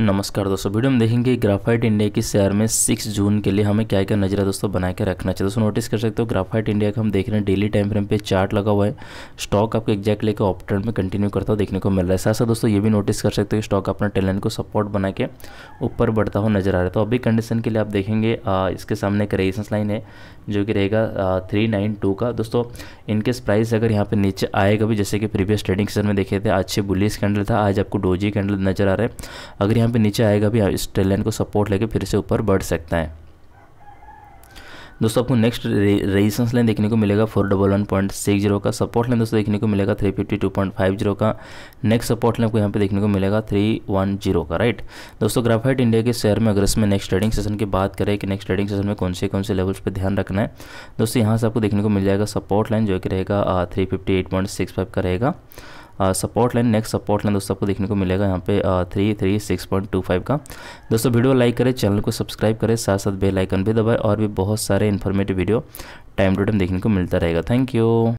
नमस्कार दोस्तों वीडियो में देखेंगे ग्राफाइट इंडिया के शेयर में 6 जून के लिए हमें क्या क्या नजरिया दोस्तों बना के रखना चाहिए दोस्तों नोटिस कर सकते हो ग्राफाइट इंडिया का हम देख रहे हैं डेली टाइम फ्रेम पे चार्ट लगा हुआ है स्टॉक आपको एक्जैक्ट लेकर ट्रेंड में कंटिन्यू करता हुआ देखने को मिल रहा है साथ साथ दोस्तों ये भी नोटिस कर सकते हो कि स्टॉक अपना टैलेंट को सपोर्ट बना के ऊपर बढ़ता हुआ नजर आ रहा है तो अभी कंडीशन के लिए आप देखेंगे इसके सामने एक रेजिस्टेंस लाइन है जो कि रहेगा थ्री नाइन टू का दोस्तों इनकेस प्राइस अगर यहाँ पर नीचे आएगा भी जैसे कि प्रीवियस ट्रेडिंग सेशन में देखे थे अच्छे बुलिस कैंडल था आज आपको डोजी कैंडल नजर आ रहा है अगर यहाँ पे नीचे आएगा भी इस ट्रेल लाइन को सपोर्ट लेके फिर से ऊपर बढ़ सकता है दोस्तों आपको नेक्स्ट रेजिस्टेंस लाइन देखने को मिलेगा four double one point six zero का सपोर्ट लाइन दोस्तों देखने को मिलेगा three fifty two point five zero का नेक्स्ट सपोर्ट लाइन आपको यहाँ पे देखने को मिलेगा थ्री वन जीरो का राइट दोस्तों ग्राफाइट इंडिया के शेयर में अगर इसमें नेक्स्ट ट्रेडिंग सेशन की बात करें कि नेक्स्ट ट्रेडिंग सेशन में कौन से कौन से लेवल्स पर ध्यान रखना है दोस्तों यहाँ से आपको देखने को मिल जाएगा सपोर्ट लाइन जो कि रहेगा three fifty eight point six five का रहेगा support line next support line दोस्तों आपको देखने को मिलेगा यहाँ पे three three six point two five का दोस्तों वीडियो लाइक करें चैनल को सब्सक्राइब करें साथ साथ बेल आइकन भी दबाएं और भी बहुत सारे informative video time to time देखने को मिलता रहेगा थैंक यू